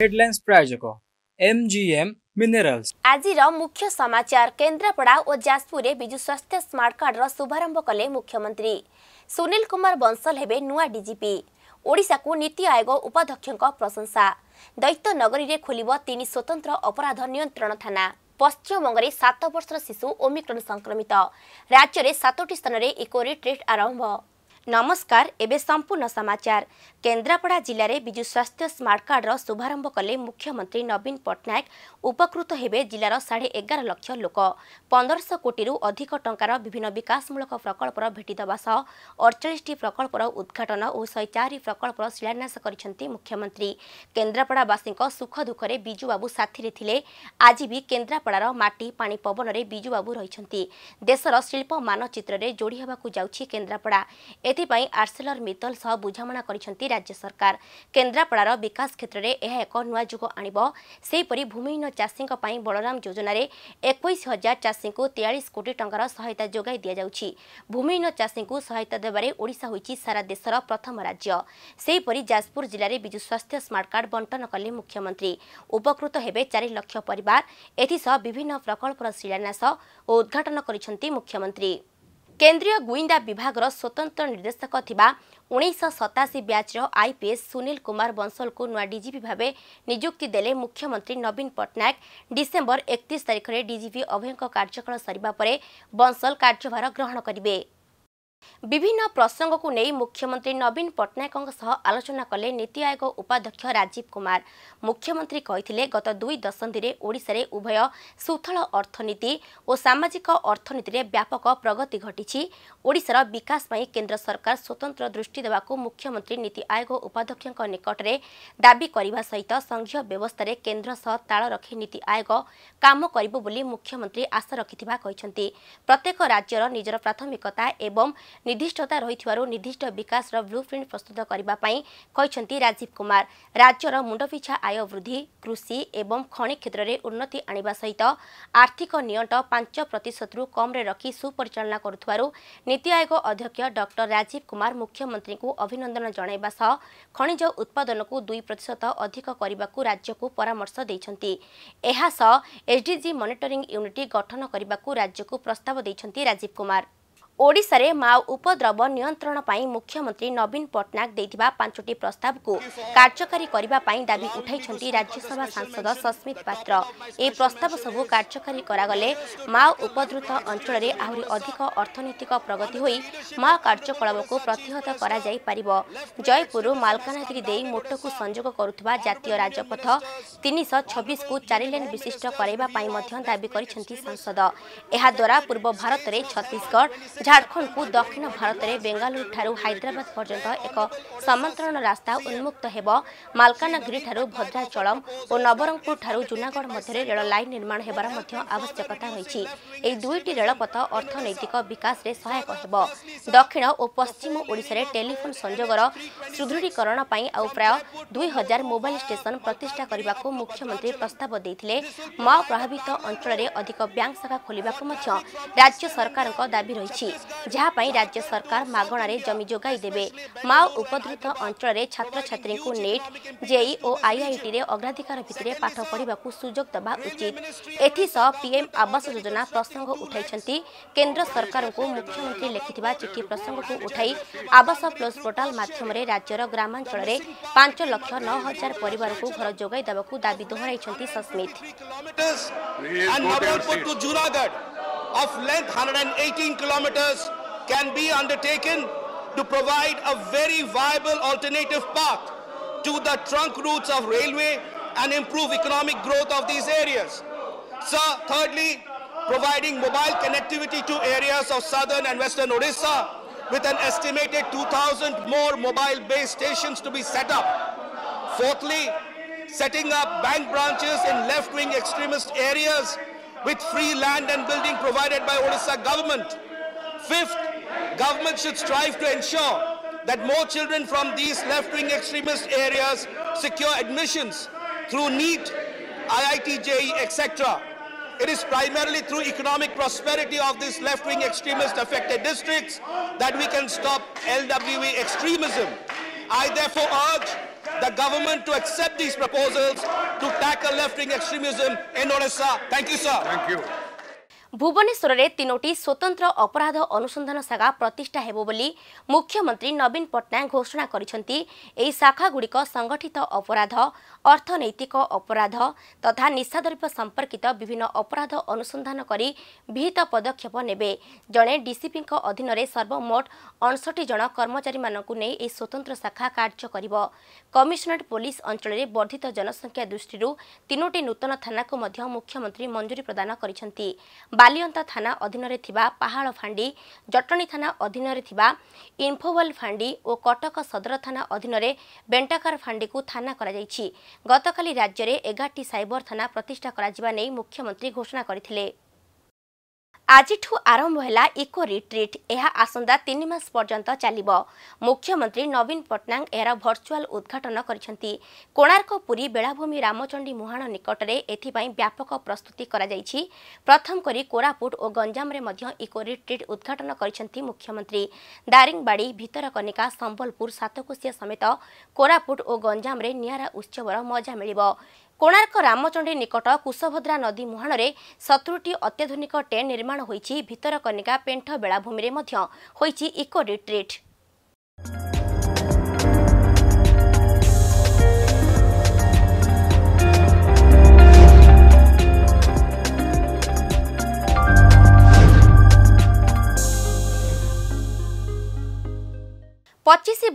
Headlines प्रायोजक MGM minerals आजिर मुख्य समाचार केन्द्रपडा ओ जासपुरे विजु स्वास्थ्य स्मार्ट कार्ड रो कले मुख्यमंत्री सुनील कुमार बंसल हेबे नुवा डीजीपी ओडिसा को नीति आयोग उपाध्यक्षक प्रशंसा दैत्य नगरि रे खोलिवो 3 स्वतंत्र अपराध नियन्त्रण थाना पश्चिम बङरे 7 वर्ष शिशु ओमिक्रोन संक्रमित राज्य रे 7 ठिटि स्थान रे एको आरम्भ ନମସ୍କାର ଏବେ ସମ୍ପୂର୍ଣ୍ଣ ସମାଚାର କେନ୍ଦ୍ରାପଡ଼ା ଜିଲ୍ଲାରେ ବିଜୁ ସ୍ୱାସ୍ଥ୍ୟ ସ୍ମାର୍ଟ କାର୍ଡ଼ର ଶୁଭାରମ୍ଭ କଲେ ମୁଖ୍ୟମନ୍ତ୍ରୀ ନବୀନ ପଟ୍ଟନାୟକ ଉପକୃତ ହେବେ ଜିଲ୍ଲାର ସାଢ଼େ ଏଗାର ଲକ୍ଷ ଲୋକ ପନ୍ଦରଶହ କୋଟିରୁ ଅଧିକ ଟଙ୍କାର ବିଭିନ୍ନ ବିକାଶମୂଳକ ପ୍ରକଳ୍ପର ଭେଟିଦେବା ସହ ଅଡ଼ଚାଳିଶଟି ପ୍ରକଳ୍ପର ଉଦ୍ଘାଟନ ଓ ଶହେ ଚାରି ପ୍ରକଳ୍ପର ଶିଳାନ୍ୟାସ କରିଛନ୍ତି ମୁଖ୍ୟମନ୍ତ୍ରୀ କେନ୍ଦ୍ରାପଡ଼ାବାସୀଙ୍କ ସୁଖଦୁଃଖରେ ବିଜୁବାବୁ ସାଥିରେ ଥିଲେ ଆଜି ବି କେନ୍ଦ୍ରାପଡ଼ାର ମାଟି ପାଣି ପବନରେ ବିଜୁବାବୁ ରହିଛନ୍ତି ଦେଶର ଶିଳ୍ପ ମାନଚିତ୍ରରେ ଯୋଡ଼ି ହେବାକୁ ଯାଉଛି କେନ୍ଦ୍ରାପଡ଼ା ଏଥିପାଇଁ ଆର୍ସେଲର ମିତଲ ସହ ବୁଝାମଣା କରିଛନ୍ତି ରାଜ୍ୟ ସରକାର କେନ୍ଦ୍ରାପଡ଼ାର ବିକାଶ କ୍ଷେତ୍ରରେ ଏହା ଏକ ନୂଆ ଯୁଗ ଆଣିବ ସେହିପରି ଭୂମିହୀନ ଚାଷୀଙ୍କ ପାଇଁ ବଳରାମ ଯୋଜନାରେ ଏକୋଇଶ ହଜାର ଚାଷୀଙ୍କୁ ତେୟାଳିଶ କୋଟି ଟଙ୍କାର ସହାୟତା ଯୋଗାଇ ଦିଆଯାଉଛି ଭୂମିହୀନ ଚାଷୀଙ୍କୁ ସହାୟତା ଦେବାରେ ଓଡ଼ିଶା ହୋଇଛି ସାରା ଦେଶର ପ୍ରଥମ ରାଜ୍ୟ ସେହିପରି ଯାଜପୁର ଜିଲ୍ଲାରେ ବିଜୁ ସ୍ୱାସ୍ଥ୍ୟ ସ୍ମାର୍ଟକାର୍ଡ ବଣ୍ଟନ କଲେ ମୁଖ୍ୟମନ୍ତ୍ରୀ ଉପକୃତ ହେବେ ଚାରି ଲକ୍ଷ ପରିବାର ଏଥିସହ ବିଭିନ୍ନ ପ୍ରକଳ୍ପର ଶିଳାନ୍ୟାସ ଓ ଉଦ୍ଘାଟନ କରିଛନ୍ତି ମୁଖ୍ୟମନ୍ତ୍ରୀ केन्द्रीय गुइन्दा विभागर स्वतन्त्र निर्देशक थिबा सतासी ब्याच्र आईपीएस सुनील कुमार बंसलको नुवा डिजिपिभे नियुक्ति देले मुख्यमन्त्री नवीन पटनायक डिसेम्बर तारिखरे डीजीपी डिजिपि अभियको कार्य परे बंशल कार्यभार ग्रहण गरे ବିଭିନ୍ନ ପ୍ରସଙ୍ଗକୁ ନେଇ ମୁଖ୍ୟମନ୍ତ୍ରୀ ନବୀନ ପଟ୍ଟନାୟକଙ୍କ ସହ ଆଲୋଚନା କଲେ ନୀତି ଆୟୋଗ ଉପାଧ୍ୟକ୍ଷ ରାଜୀବ କୁମାର ମୁଖ୍ୟମନ୍ତ୍ରୀ କହିଥିଲେ ଗତ ଦୁଇ ଦଶନ୍ଧିରେ ଓଡ଼ିଶାରେ ଉଭୟ ସୁଥଳ ଅର୍ଥନୀତି ଓ ସାମାଜିକ ଅର୍ଥନୀତିରେ ବ୍ୟାପକ ପ୍ରଗତି ଘଟିଛି ଓଡ଼ିଶାର ବିକାଶ ପାଇଁ କେନ୍ଦ୍ର ସରକାର ସ୍ୱତନ୍ତ୍ର ଦୃଷ୍ଟି ଦେବାକୁ ମୁଖ୍ୟମନ୍ତ୍ରୀ ନୀତି ଆୟୋଗ ଉପାଧ୍ୟକ୍ଷଙ୍କ ନିକଟରେ ଦାବି କରିବା ସହିତ ସଂଘୀୟ ବ୍ୟବସ୍ଥାରେ କେନ୍ଦ୍ର ସହ ତାଳ ରଖି ନୀତି ଆୟୋଗ କାମ କରିବ ବୋଲି ମୁଖ୍ୟମନ୍ତ୍ରୀ ଆଶା ରଖିଥିବା କହିଛନ୍ତି ପ୍ରତ୍ୟେକ ରାଜ୍ୟର ନିଜର ପ୍ରାଥମିକତା ଏବଂ ନିର୍ଦ୍ଦିଷ୍ଟତା ରହିଥିବାରୁ ନିର୍ଦ୍ଦିଷ୍ଟ ବିକାଶର ବ୍ଲୁ ପ୍ରିଣ୍ଟ ପ୍ରସ୍ତୁତ କରିବା ପାଇଁ କହିଛନ୍ତି ରାଜୀବ କୁମାର ରାଜ୍ୟର ମୁଣ୍ଡପିଛା ଆୟ ବୃଦ୍ଧି କୃଷି ଏବଂ ଖଣି କ୍ଷେତ୍ରରେ ଉନ୍ନତି ଆଣିବା ସହିତ ଆର୍ଥିକ ନିଅଣ୍ଟ ପାଞ୍ଚ ପ୍ରତିଶତରୁ କମ୍ରେ ରଖି ସୁପରିଚାଳନା କରୁଥିବାରୁ ନୀତି ଆୟୋଗ ଅଧ୍ୟକ୍ଷ ଡକ୍ଟର ରାଜୀବ କୁମାର ମୁଖ୍ୟମନ୍ତ୍ରୀଙ୍କୁ ଅଭିନନ୍ଦନ ଜଣାଇବା ସହ ଖଣିଜ ଉତ୍ପାଦନକୁ ଦୁଇ ପ୍ରତିଶତ ଅଧିକ କରିବାକୁ ରାଜ୍ୟକୁ ପରାମର୍ଶ ଦେଇଛନ୍ତି ଏହା ସହ ଏସ୍ଡିଜି ମନିଟରିଂ ୟୁନିଟ୍ ଗଠନ କରିବାକୁ ରାଜ୍ୟକୁ ପ୍ରସ୍ତାବ ଦେଇଛନ୍ତି ରାଜୀବ କୁମାର ଓଡ଼ିଶାରେ ମାଓ ଉପଦ୍ରବ ନିୟନ୍ତ୍ରଣ ପାଇଁ ମୁଖ୍ୟମନ୍ତ୍ରୀ ନବୀନ ପଟ୍ଟନାୟକ ଦେଇଥିବା ପାଞ୍ଚଟି ପ୍ରସ୍ତାବକୁ କାର୍ଯ୍ୟକାରୀ କରିବା ପାଇଁ ଦାବି ଉଠାଇଛନ୍ତି ରାଜ୍ୟସଭା ସାଂସଦ ସସ୍ମିତ ପାତ୍ର ଏହି ପ୍ରସ୍ତାବ ସବୁ କାର୍ଯ୍ୟକାରୀ କରାଗଲେ ମାଓ ଉପଦ୍ରୁତ ଅଞ୍ଚଳରେ ଆହୁରି ଅଧିକ ଅର୍ଥନୈତିକ ପ୍ରଗତି ହୋଇ ମାଓ କାର୍ଯ୍ୟକଳାପକୁ ପ୍ରତିହତ କରାଯାଇପାରିବ ଜୟପୁରରୁ ମାଲକାନଗିରି ଦେଇ ମୋଟକୁ ସଂଯୋଗ କରୁଥିବା ଜାତୀୟ ରାଜପଥ ତିନିଶହ ଛବିଶକୁ ଚାରିଲେନ୍ ବିଶିଷ୍ଟ କରାଇବା ପାଇଁ ମଧ୍ୟ ଦାବି କରିଛନ୍ତି ସାଂସଦ ଏହାଦ୍ୱାରା ପୂର୍ବ ଭାରତରେ ଛତିଶଗଡ଼ ଝାଡ଼ଖଣ୍ଡକୁ ଦକ୍ଷିଣ ଭାରତରେ ବେଙ୍ଗାଲୁରୁଠାରୁ ହାଇଦ୍ରାବାଦ ପର୍ଯ୍ୟନ୍ତ ଏକ ସମାନ୍ତରଣ ରାସ୍ତା ଉନ୍ମୁକ୍ତ ହେବ ମାଲକାନଗିରିଠାରୁ ଭଦ୍ରାଚଳମ୍ ଓ ନବରଙ୍ଗପୁରଠାରୁ ଜୁନାଗଡ଼ ମଧ୍ୟରେ ରେଳ ଲାଇନ୍ ନିର୍ମାଣ ହେବାର ମଧ୍ୟ ଆବଶ୍ୟକତା ରହିଛି ଏହି ଦୁଇଟି ରେଳପଥ ଅର୍ଥନୈତିକ ବିକାଶରେ ସହାୟକ ହେବ ଦକ୍ଷିଣ ଓ ପଶ୍ଚିମ ଓଡ଼ିଶାରେ ଟେଲିଫୋନ୍ ସଂଯୋଗର ସୁଦୃଢ଼ୀକରଣ ପାଇଁ ଆଉ ପ୍ରାୟ ଦୁଇ ହଜାର ମୋବାଇଲ ଷ୍ଟେସନ ପ୍ରତିଷ୍ଠା କରିବାକୁ ମୁଖ୍ୟମନ୍ତ୍ରୀ ପ୍ରସ୍ତାବ ଦେଇଥିଲେ ମାଓ ପ୍ରଭାବିତ ଅଞ୍ଚଳରେ ଅଧିକ ବ୍ୟାଙ୍କ ଶାଖା ଖୋଲିବାକୁ ମଧ୍ୟ ରାଜ୍ୟ ସରକାରଙ୍କ ଦାବି ରହିଛି ଯାହାପାଇଁ ରାଜ୍ୟ ସରକାର ମାଗଣାରେ ଜମି ଯୋଗାଇ ଦେବେ ମାଓ ଉପଦ୍ରୁତ ଅଞ୍ଚଳରେ ଛାତ୍ରଛାତ୍ରୀଙ୍କୁ ନେଟ୍ ଜେଇ ଓ ଆଇଆଇଟିରେ ଅଗ୍ରାଧିକାର ଭିତ୍ତିରେ ପାଠ ପଢ଼ିବାକୁ ସୁଯୋଗ ଦେବା ଉଚିତ ଏଥିସହ ପିଏମ୍ ଆବାସ ଯୋଜନା ପ୍ରସଙ୍ଗ ଉଠାଇଛନ୍ତି କେନ୍ଦ୍ର ସରକାରଙ୍କୁ ମୁଖ୍ୟମନ୍ତ୍ରୀ ଲେଖିଥିବା ଚିଠି ପ୍ରସଙ୍ଗକୁ ଉଠାଇ ଆବାସ ପ୍ଲସ୍ ପୋର୍ଟାଲ ମାଧ୍ୟମରେ ରାଜ୍ୟର ଗ୍ରାମାଞ୍ଚଳରେ ପାଞ୍ଚ ଲକ୍ଷ ନଅ ହଜାର ପରିବାରକୁ ଘର ଯୋଗାଇ ଦେବାକୁ ଦାବି ଦୋହରାଇଛନ୍ତି Sasmit of length 118 kilometers can be undertaken to provide a very viable alternative path to the trunk routes of railway and improve economic growth of these areas. Sir, so, thirdly, providing mobile connectivity to areas of southern and western Odisha with an estimated 2,000 more mobile base stations to be set up. Fourthly, setting up bank branches in left-wing extremist areas with free land and building provided by Odisha government. Fifth, government should strive to ensure that more children from these left-wing extremist areas secure admissions through NEET, IIT, JE, etc. It is primarily through economic prosperity of these left-wing extremist affected districts that we can stop LWE extremism. I therefore urge the government to accept these proposals to tackle left-wing extremism in Odisha. Thank you, sir. Thank you. ଭୁବନେଶ୍ୱରରେ ତିନୋଟି ସ୍ୱତନ୍ତ୍ର ଅପରାଧ ଅନୁସନ୍ଧାନ ଶାଖା ପ୍ରତିଷ୍ଠା ହେବ ବୋଲି ମୁଖ୍ୟମନ୍ତ୍ରୀ ନବୀନ ପଟ୍ଟନାୟକ ଘୋଷଣା କରିଛନ୍ତି ଏହି ଶାଖାଗୁଡ଼ିକ ସଂଗଠିତ ଅପରାଧ ଅର୍ଥନୈତିକ ଅପରାଧ ତଥା ନିଶାଦ୍ରବ୍ୟ ସମ୍ପର୍କିତ ବିଭିନ୍ନ ଅପରାଧ ଅନୁସନ୍ଧାନ କରି ବିହିତ ପଦକ୍ଷେପ ନେବେ ଜଣେ ଡିସିପିଙ୍କ ଅଧୀନରେ ସର୍ବମୋଟ ଅଣଷଠି ଜଣ କର୍ମଚାରୀମାନଙ୍କୁ ନେଇ ଏହି ସ୍ୱତନ୍ତ୍ର ଶାଖା କାର୍ଯ୍ୟ କରିବ କମିଶନରେଟ୍ ପୋଲିସ ଅଞ୍ଚଳରେ ବର୍ଦ୍ଧିତ ଜନସଂଖ୍ୟା ଦୃଷ୍ଟିରୁ ତିନୋଟି ନୂତନ ଥାନାକୁ ମଧ୍ୟ ମୁଖ୍ୟମନ୍ତ୍ରୀ ମଞ୍ଜୁରୀ ପ୍ରଦାନ କରିଛନ୍ତି ବାଲିଅନ୍ତା ଥାନା ଅଧୀନରେ ଥିବା ପାହାଳ ଫାଣ୍ଡି ଜଟଣୀ ଥାନା ଅଧୀନରେ ଥିବା ଇନ୍ଫୋୱାଲ୍ ଫାଣ୍ଡି ଓ କଟକ ସଦର ଥାନା ଅଧୀନରେ ବେଣ୍ଟାକାର ଫାଣ୍ଡିକୁ ଥାନା କରାଯାଇଛି ଗତକାଲି ରାଜ୍ୟରେ ଏଗାରଟି ସାଇବର ଥାନା ପ୍ରତିଷ୍ଠା କରାଯିବା ନେଇ ମୁଖ୍ୟମନ୍ତ୍ରୀ ଘୋଷଣା କରିଥିଲେ ଆଜିଠୁ ଆରମ୍ଭ ହେଲା ଇକୋ ରିଟ୍ରିଟ୍ ଏହା ଆସନ୍ତା ତିନି ମାସ ପର୍ଯ୍ୟନ୍ତ ଚାଲିବ ମୁଖ୍ୟମନ୍ତ୍ରୀ ନବୀନ ପଟ୍ଟନାୟକ ଏହାର ଭର୍ଚୁଆଲ୍ ଉଦ୍ଘାଟନ କରିଛନ୍ତି କୋଣାର୍କ ପୁରୀ ବେଳାଭୂମି ରାମଚଣ୍ଡୀ ମୁହାଣ ନିକଟରେ ଏଥିପାଇଁ ବ୍ୟାପକ ପ୍ରସ୍ତୁତି କରାଯାଇଛି ପ୍ରଥମ କରି କୋରାପୁଟ ଓ ଗଞ୍ଜାମରେ ମଧ୍ୟ ଇକୋ ରିଟ୍ରିଟ୍ ଉଦ୍ଘାଟନ କରିଛନ୍ତି ମୁଖ୍ୟମନ୍ତ୍ରୀ ଦାରିଙ୍ଗବାଡ଼ି ଭିତରକନିକା ସମ୍ବଲପୁର ସାତକୋଶିଆ ସମେତ କୋରାପୁଟ ଓ ଗଞ୍ଜାମରେ ନିଆରା ଉତ୍ସବର ମଜା ମିଳିବ କୋଣାର୍କ ରାମଚଣ୍ଡୀ ନିକଟ କୁଶଭଦ୍ରା ନଦୀ ମୁହାଣରେ ସତୁରିଟି ଅତ୍ୟାଧୁନିକ ଟେନ୍ ନିର୍ମାଣ ହୋଇଛି ଭିତରକନିକା ପେଣ୍ଠ ବେଳାଭୂମିରେ ମଧ୍ୟ ହୋଇଛି ଇକୋ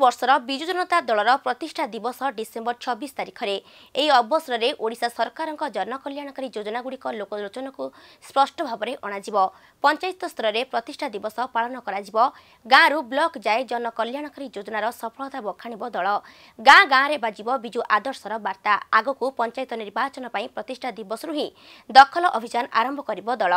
ବର୍ଷର ବିଜୁ ଜନତା ଦଳର ପ୍ରତିଷ୍ଠା ଦିବସ ଡିସେମ୍ବର ଛବିଶ ତାରିଖରେ ଏହି ଅବସରରେ ଓଡ଼ିଶା ସରକାରଙ୍କ ଜନକଲ୍ୟାଣକାରୀ ଯୋଜନାଗୁଡ଼ିକ ଲୋକଲୋଚନକୁ ସ୍ପଷ୍ଟ ଭାବରେ ଅଣାଯିବ ପଞ୍ଚାୟତ ସ୍ତରରେ ପ୍ରତିଷ୍ଠା ଦିବସ ପାଳନ କରାଯିବ ଗାଁରୁ ବ୍ଲକ ଯାଏ ଜନକଲ୍ୟାଣକାରୀ ଯୋଜନାର ସଫଳତା ବଖାଣିବ ଦଳ ଗାଁ ଗାଁରେ ବାଜିବ ବିଜୁ ଆଦର୍ଶର ବାର୍ତ୍ତା ଆଗକୁ ପଞ୍ଚାୟତ ନିର୍ବାଚନ ପାଇଁ ପ୍ରତିଷ୍ଠା ଦିବସରୁ ହିଁ ଦଖଲ ଅଭିଯାନ ଆରମ୍ଭ କରିବ ଦଳ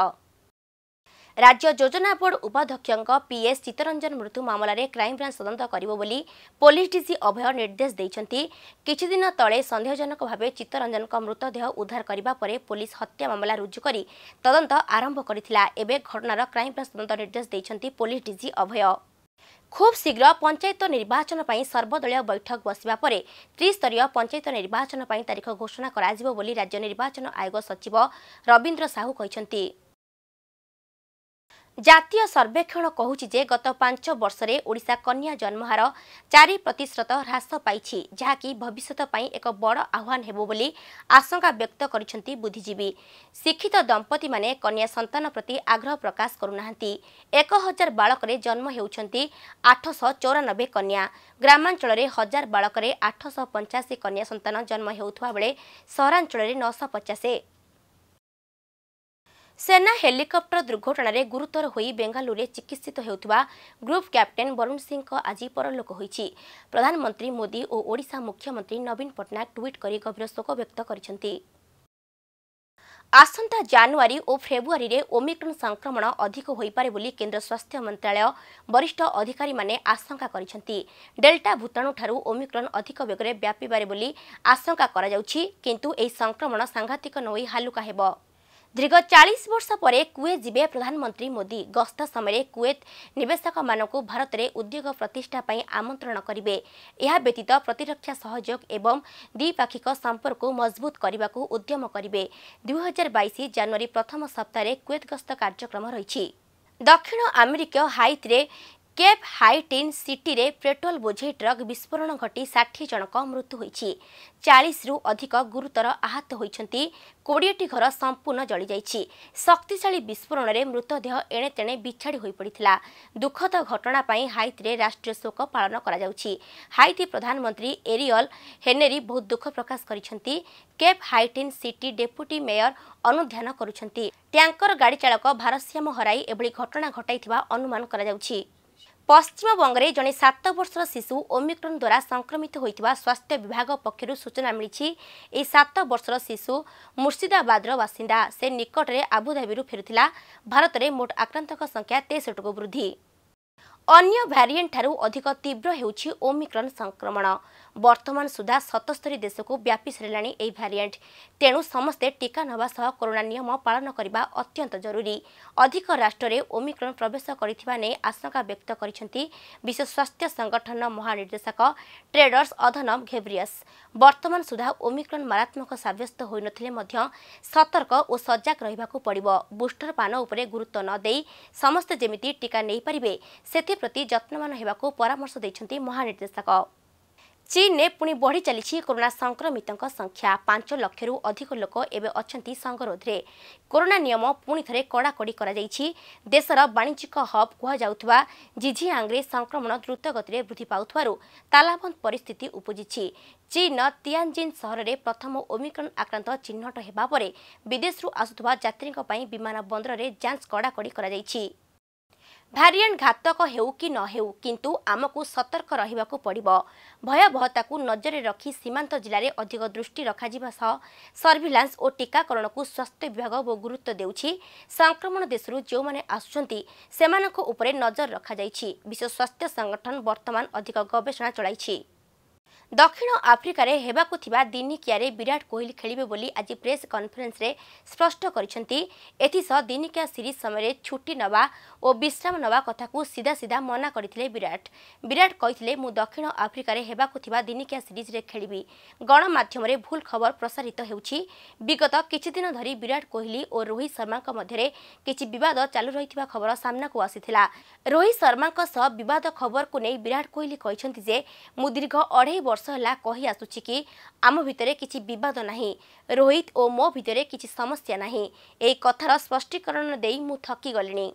ରାଜ୍ୟ ଯୋଜନା ବୋର୍ଡ ଉପାଧ୍ୟକ୍ଷଙ୍କ ପିଏସ୍ ଚିତ୍ତରଞ୍ଜନ ମୃତ୍ୟୁ ମାମଲାରେ କ୍ରାଇମ୍ବ୍ରାଞ୍ଚ ତଦନ୍ତ କରିବ ବୋଲି ପୋଲିସ ଡିସି ଅଭୟ ନିର୍ଦ୍ଦେଶ ଦେଇଛନ୍ତି କିଛିଦିନ ତଳେ ସନ୍ଦେହଜନକ ଭାବେ ଚିତ୍ତରଞ୍ଜନଙ୍କ ମୃତଦେହ ଉଦ୍ଧାର କରିବା ପରେ ପୋଲିସ ହତ୍ୟା ମାମଲା ରୁଜୁ କରି ତଦନ୍ତ ଆରମ୍ଭ କରିଥିଲା ଏବେ ଘଟଣାର କ୍ରାଇମ୍ବ୍ରାଞ୍ଚ ତଦନ୍ତ ନିର୍ଦ୍ଦେଶ ଦେଇଛନ୍ତି ପୋଲିସ ଡିସି ଅଭୟ ଖୁବ୍ ଶୀଘ୍ର ପଞ୍ଚାୟତ ନିର୍ବାଚନ ପାଇଁ ସର୍ବଦଳୀୟ ବୈଠକ ବସିବା ପରେ ତ୍ରିସ୍ତରୀୟ ପଞ୍ଚାୟତ ନିର୍ବାଚନ ପାଇଁ ତାରିଖ ଘୋଷଣା କରାଯିବ ବୋଲି ରାଜ୍ୟ ନିର୍ବାଚନ ଆୟୋଗ ସଚିବ ରବୀନ୍ଦ୍ର ସାହୁ କହିଛନ୍ତି ଜାତୀୟ ସର୍ବେକ୍ଷଣ କହୁଛି ଯେ ଗତ ପାଞ୍ଚ ବର୍ଷରେ ଓଡ଼ିଶା କନ୍ୟା ଜନ୍ମହାର ଚାରି ପ୍ରତିଶତ ହ୍ରାସ ପାଇଛି ଯାହାକି ଭବିଷ୍ୟତ ପାଇଁ ଏକ ବଡ଼ ଆହ୍ୱାନ ହେବ ବୋଲି ଆଶଙ୍କା ବ୍ୟକ୍ତ କରିଛନ୍ତି ବୁଦ୍ଧିଜୀବୀ ଶିକ୍ଷିତ ଦମ୍ପତିମାନେ କନ୍ୟା ସନ୍ତାନ ପ୍ରତି ଆଗ୍ରହ ପ୍ରକାଶ କରୁନାହାନ୍ତି ଏକ ହଜାର ବାଳକରେ ଜନ୍ମ ହେଉଛନ୍ତି ଆଠଶହ ଚଉରାନବେ କନ୍ୟା ଗ୍ରାମାଞ୍ଚଳରେ ହଜାର ବାଳକରେ ଆଠଶହ ପଞ୍ଚାଅଶୀ କନ୍ୟା ସନ୍ତାନ ଜନ୍ମ ହେଉଥିବା ବେଳେ ସହରାଞ୍ଚଳରେ ନଅଶହ ପଚାଶ ସେନା ହେଲିକପ୍ଟର ଦୁର୍ଘଟଣାରେ ଗୁରୁତର ହୋଇ ବେଙ୍ଗାଲୁରୁରେ ଚିକିତ୍ସିତ ହେଉଥିବା ଗ୍ରୁପ୍ କ୍ୟାପ୍ଟେନ୍ ବରୁଣ ସିଂହଙ୍କ ଆଜି ପରଲୋକ ହୋଇଛି ପ୍ରଧାନମନ୍ତ୍ରୀ ମୋଦି ଓ ଓଡ଼ିଶା ମୁଖ୍ୟମନ୍ତ୍ରୀ ନବୀନ ପଟ୍ଟନାୟକ ଟ୍ୱିଟ୍ କରି ଗଭୀର ଶୋକ ବ୍ୟକ୍ତ କରିଛନ୍ତି ଆସନ୍ତା ଜାନୁଆରୀ ଓ ଫେବୃଆରୀରେ ଓମିକ୍ରନ୍ ସଂକ୍ରମଣ ଅଧିକ ହୋଇପାରେ ବୋଲି କେନ୍ଦ୍ର ସ୍ୱାସ୍ଥ୍ୟ ମନ୍ତ୍ରଣାଳୟ ବରିଷ୍ଠ ଅଧିକାରୀମାନେ ଆଶଙ୍କା କରିଛନ୍ତି ଡେଲ୍ଟା ଭୂତାଣୁଠାରୁ ଓମିକ୍ରନ୍ ଅଧିକ ବେଗରେ ବ୍ୟାପିବାରେ ବୋଲି ଆଶଙ୍କା କରାଯାଉଛି କିନ୍ତୁ ଏହି ସଂକ୍ରମଣ ସାଂଘାତିକ ନ ହୋଇ ହାଲୁକା ହେବ ଦୀର୍ଘ ଚାଳିଶ ବର୍ଷ ପରେ କୁଏତ ଯିବେ ପ୍ରଧାନମନ୍ତ୍ରୀ ମୋଦି ଗସ୍ତ ସମୟରେ କୁଏତ ନିବେଶକମାନଙ୍କୁ ଭାରତରେ ଉଦ୍ୟୋଗ ପ୍ରତିଷ୍ଠା ପାଇଁ ଆମନ୍ତ୍ରଣ କରିବେ ଏହା ବ୍ୟତୀତ ପ୍ରତିରକ୍ଷା ସହଯୋଗ ଏବଂ ଦ୍ୱିପାକ୍ଷିକ ସମ୍ପର୍କକୁ ମଜବୁତ କରିବାକୁ ଉଦ୍ୟମ କରିବେ ଦୁଇହଜାର ବାଇଶ ଜାନୁଆରୀ ପ୍ରଥମ ସପ୍ତାହରେ କୁଏତ ଗସ୍ତ କାର୍ଯ୍ୟକ୍ରମ ରହିଛି ଦକ୍ଷିଣ ଆମେରିକୀୟ ହାଇତ୍ରେ କେପ୍ ହାଇଟିନ୍ ସିଟିରେ ପେଟ୍ରୋଲ୍ ବୋଝେଇ ଟ୍ରକ୍ ବିସ୍ଫୋରଣ ଘଟି ଷାଠିଏ ଜଣଙ୍କ ମୃତ୍ୟୁ ହୋଇଛି ଚାଳିଶରୁ ଅଧିକ ଗୁରୁତର ଆହତ ହୋଇଛନ୍ତି କୋଡ଼ିଏଟି ଘର ସମ୍ପୂର୍ଣ୍ଣ ଜଳିଯାଇଛି ଶକ୍ତିଶାଳୀ ବିସ୍ଫୋରଣରେ ମୃତଦେହ ଏଣେତେଣେ ବିଛାଡ଼ି ହୋଇପଡ଼ିଥିଲା ଦୁଃଖଦ ଘଟଣା ପାଇଁ ହାଇତିରେ ରାଷ୍ଟ୍ରୀୟ ଶୋକ ପାଳନ କରାଯାଉଛି ହାଇତି ପ୍ରଧାନମନ୍ତ୍ରୀ ଏରିଅଲ୍ ହେନେରୀ ବହୁତ ଦୁଃଖ ପ୍ରକାଶ କରିଛନ୍ତି କେପ୍ ହାଇଟିନ୍ ସିଟି ଡେପୁଟି ମେୟର ଅନୁଧ୍ୟାନ କରୁଛନ୍ତି ଟ୍ୟାଙ୍କର ଗାଡ଼ି ଚାଳକ ଭାରସ୍ୟାମ ହରାଇ ଏଭଳି ଘଟଣା ଘଟାଇଥିବା ଅନୁମାନ କରାଯାଉଛି ପଶ୍ଚିମବଙ୍ଗରେ ଜଣେ ସାତ ବର୍ଷର ଶିଶୁ ଓମିକ୍ରନ୍ ଦ୍ୱାରା ସଂକ୍ରମିତ ହୋଇଥିବା ସ୍ୱାସ୍ଥ୍ୟ ବିଭାଗ ପକ୍ଷରୁ ସୂଚନା ମିଳିଛି ଏହି ସାତ ବର୍ଷର ଶିଶୁ ମୁର୍ସିଦାବାଦର ବାସିନ୍ଦା ସେ ନିକଟରେ ଆବୁଧାବିରୁ ଫେରୁଥିଲା ଭାରତରେ ମୋଟ ଆକ୍ରାନ୍ତଙ୍କ ସଂଖ୍ୟା ତେଷଠିକୁ ବୃଦ୍ଧି ଅନ୍ୟ ଭ୍ୟାରିଏଣ୍ଟଠାରୁ ଅଧିକ ତୀବ୍ର ହେଉଛି ଓମିକ୍ରନ୍ ସଂକ୍ରମଣ ବର୍ତ୍ତମାନ ସୁଦ୍ଧା ସତସ୍ତରୀ ଦେଶକୁ ବ୍ୟାପି ସାରିଲାଣି ଏହି ଭାରିଏଣ୍ଟ ତେଣୁ ସମସ୍ତେ ଟିକା ନେବା ସହ କରୋନା ନିୟମ ପାଳନ କରିବା ଅତ୍ୟନ୍ତ ଜରୁରୀ ଅଧିକ ରାଷ୍ଟ୍ରରେ ଓମିକ୍ରଣ ପ୍ରବେଶ କରିଥିବା ନେଇ ଆଶଙ୍କା ବ୍ୟକ୍ତ କରିଛନ୍ତି ବିଶ୍ୱ ସ୍ୱାସ୍ଥ୍ୟ ସଂଗଠନ ମହାନିର୍ଦ୍ଦେଶକ ଟ୍ରେଡର୍ସ ଅଧନମ୍ ଘେବ୍ରିୟସ୍ ବର୍ତ୍ତମାନ ସୁଦ୍ଧା ଓମିକ୍ରଣ ମାରାତ୍ମକ ସାବ୍ୟସ୍ତ ହୋଇନଥିଲେ ମଧ୍ୟ ସତର୍କ ଓ ସଜାଗ ରହିବାକୁ ପଡ଼ିବ ବୁଷ୍ଟର ପାନ ଉପରେ ଗୁରୁତ୍ୱ ନ ଦେଇ ସମସ୍ତେ ଯେମିତି ଟିକା ନେଇପାରିବେ ସେଥିପ୍ରତି ଯତ୍ନବାନ ହେବାକୁ ପରାମର୍ଶ ଦେଇଛନ୍ତି ମହାନିର୍ଦ୍ଦେଶକ ଚୀନରେ ପୁଣି ବଢ଼ି ଚାଲିଛି କରୋନା ସଂକ୍ରମିତଙ୍କ ସଂଖ୍ୟା ପାଞ୍ଚ ଲକ୍ଷରୁ ଅଧିକ ଲୋକ ଏବେ ଅଛନ୍ତି ସଙ୍ଗରୋଧରେ କରୋନା ନିୟମ ପୁଣି ଥରେ କଡ଼ାକଡ଼ି କରାଯାଇଛି ଦେଶର ବାଣିଜ୍ୟିକ ହବ୍ କୁହାଯାଉଥିବା ଜିଝିଆଙ୍ଗରେ ସଂକ୍ରମଣ ଦ୍ରୁତଗତିରେ ବୃଦ୍ଧି ପାଉଥିବାରୁ ତାଲାବନ୍ଦ ପରିସ୍ଥିତି ଉପୁଜିଛି ଚୀନର ତିଆଞ୍ଜିନ୍ ସହରରେ ପ୍ରଥମ ଓମିକ୍ରନ୍ ଆକ୍ରାନ୍ତ ଚିହ୍ନଟ ହେବା ପରେ ବିଦେଶରୁ ଆସୁଥିବା ଯାତ୍ରୀଙ୍କ ପାଇଁ ବିମାନ ବନ୍ଦରରେ ଯାଞ୍ଚ କଡ଼ାକଡ଼ି କରାଯାଇଛି ଭାରିଏଣ୍ଟ ଘାତକ ହେଉ କି ନ ହେଉ କିନ୍ତୁ ଆମକୁ ସତର୍କ ରହିବାକୁ ପଡ଼ିବ ଭୟାବହତାକୁ ନଜରରେ ରଖି ସୀମାନ୍ତ ଜିଲ୍ଲାରେ ଅଧିକ ଦୃଷ୍ଟି ରଖାଯିବା ସହ ସର୍ଭିଲାନ୍ସ ଓ ଟିକାକରଣକୁ ସ୍ୱାସ୍ଥ୍ୟ ବିଭାଗ ବହୁ ଗୁରୁତ୍ୱ ଦେଉଛି ସଂକ୍ରମଣ ଦେଶରୁ ଯେଉଁମାନେ ଆସୁଛନ୍ତି ସେମାନଙ୍କ ଉପରେ ନଜର ରଖାଯାଇଛି ବିଶ୍ୱ ସ୍ୱାସ୍ଥ୍ୟ ସଂଗଠନ ବର୍ତ୍ତମାନ ଅଧିକ ଗବେଷଣା ଚଳାଇଛି ଦକ୍ଷିଣ ଆଫ୍ରିକାରେ ହେବାକୁ ଥିବା ଦିନିକିଆରେ ବିରାଟ କୋହଲି ଖେଳିବେ ବୋଲି ଆଜି ପ୍ରେସ୍ କନଫରେନ୍ସରେ ସ୍ପଷ୍ଟ କରିଛନ୍ତି ଏଥିସହ ଦିନିକିଆ ସିରିଜ୍ ସମୟରେ ଛୁଟି ନେବା ଓ ବିଶ୍ରାମ ନେବା କଥାକୁ ସିଧାସିଧା ମନା କରିଥିଲେ ବିରାଟ ବିରାଟ କହିଥିଲେ ମୁଁ ଦକ୍ଷିଣ ଆଫ୍ରିକାରେ ହେବାକୁ ଥିବା ଦିନିକିଆ ସିରିଜ୍ରେ ଖେଳିବି ଗଣମାଧ୍ୟମରେ ଭୁଲ ଖବର ପ୍ରସାରିତ ହେଉଛି ବିଗତ କିଛିଦିନ ଧରି ବିରାଟ କୋହଲି ଓ ରୋହିତ ଶର୍ମାଙ୍କ ମଧ୍ୟରେ କିଛି ବିବାଦ ଚାଲୁ ରହିଥିବା ଖବର ସାମ୍ନାକୁ ଆସିଥିଲା ରୋହିତ ଶର୍ମାଙ୍କ ସହ ବିବାଦ ଖବରକୁ ନେଇ ବିରାଟ କୋହଲି କହିଛନ୍ତି ଯେ ମୁଁ ଦୀର୍ଘ ଅଢ଼େଇ ବର୍ଷ ବର୍ଷ ହେଲା କହି ଆସୁଛି କି ଆମ ଭିତରେ କିଛି ବିବାଦ ନାହିଁ ରୋହିତ ଓ ମୋ ଭିତରେ କିଛି ସମସ୍ୟା ନାହିଁ ଏହି କଥାର ସ୍ପଷ୍ଟୀକରଣ ଦେଇ ମୁଁ ଥକିଗଲିଣି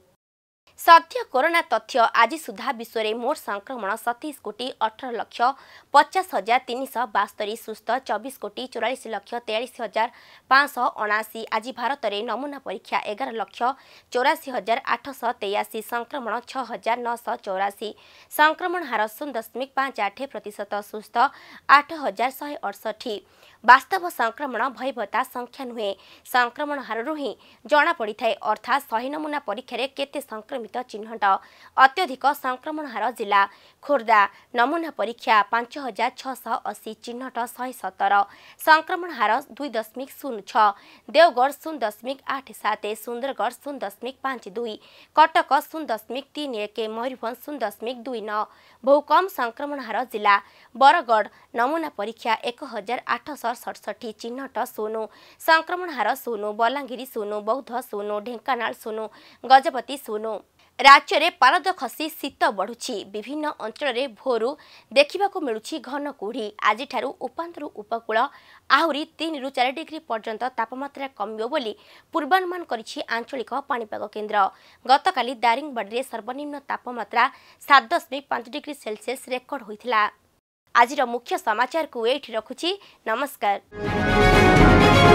सद्य कोरोना तथ्य आज सुधा विश्वले मोट संक्रमण सतैस कोटी अठर लक्ष पचास हजार तिन शस्तरी सुस्थ चबिसोट चौरालिस लक्ष हजार आज भारतले नमुना परीक्षा एघार लक्ष चौराशी हजार आठश तेयशी संक्रमण छ नौराशी संक्रमण हार शून्य दशमिक पाँच आठ प्रतिशत सुस्थ आठ हजार वास्तव संक्रमण भयभता सङ्ख्या नुहेँ संक्रमण हार पड़ी थाए अर्थात् शही नमुना परीक्षाले केते संक्रमित चिह्नट अत्यधिक संक्रमण हार जिला खोर्धा नमुना परीक्षा 5680 हजार छिहट शतर संक्रमण हार दुई दशमिक शून्य छ देवगढ शून्य दशमिक आठ दुई कटक शून्य दशमिक तिन एक दुई संक्रमण हार जिला बरगड नमुना परीक्षा ସତଷଠି ଚିହ୍ନଟ ଶୂନ ସଂକ୍ରମଣ ହାର ଶୂନ ବଲାଙ୍ଗୀର ଶୂନ ବୌଦ୍ଧ ଶୂନ ଢେଙ୍କାନାଳ ଶୂନ ଗଜପତି ଶୂନ ରାଜ୍ୟରେ ପାରଦ ଖସି ଶୀତ ବଢ଼ୁଛି ବିଭିନ୍ନ ଅଞ୍ଚଳରେ ଭୋରୁ ଦେଖିବାକୁ ମିଳୁଛି ଘନ କୁହୁଡ଼ି ଆଜିଠାରୁ ଉପାନ୍ତରୁ ଉପକୂଳ ଆହୁରି ତିନିରୁ ଚାରି ଡିଗ୍ରୀ ପର୍ଯ୍ୟନ୍ତ ତାପମାତ୍ରା କମିବ ବୋଲି ପୂର୍ବାନୁମାନ କରିଛି ଆଞ୍ଚଳିକ ପାଣିପାଗ କେନ୍ଦ୍ର ଗତକାଲି ଦାରିଙ୍ଗବାଡ଼ିରେ ସର୍ବନିମ୍ନ ତାପମାତ୍ରା ସାତ ଦଶମିକ ପାଞ୍ଚ ଡିଗ୍ରୀ ସେଲସିୟସ୍ ରେକର୍ଡ ହୋଇଥିଲା ଆଜିର ମୁଖ୍ୟ ସମାଚାରକୁ ଏଇଠି ରଖୁଛି ନମସ୍କାର